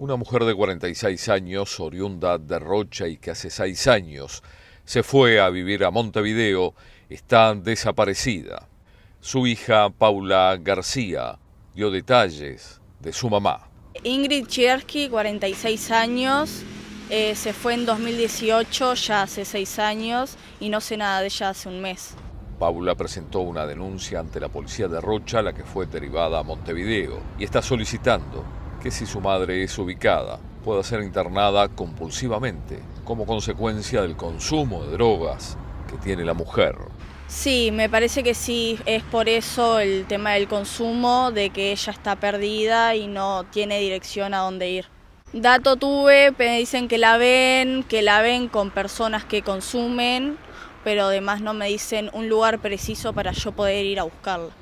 Una mujer de 46 años, oriunda de Rocha y que hace seis años se fue a vivir a Montevideo, está desaparecida. Su hija Paula García dio detalles de su mamá. Ingrid Chierski, 46 años, eh, se fue en 2018, ya hace seis años, y no sé nada de ella hace un mes. Paula presentó una denuncia ante la policía de Rocha, la que fue derivada a Montevideo, y está solicitando que si su madre es ubicada pueda ser internada compulsivamente como consecuencia del consumo de drogas que tiene la mujer. Sí, me parece que sí, es por eso el tema del consumo, de que ella está perdida y no tiene dirección a dónde ir. Dato tuve, me dicen que la ven, que la ven con personas que consumen, pero además no me dicen un lugar preciso para yo poder ir a buscarla.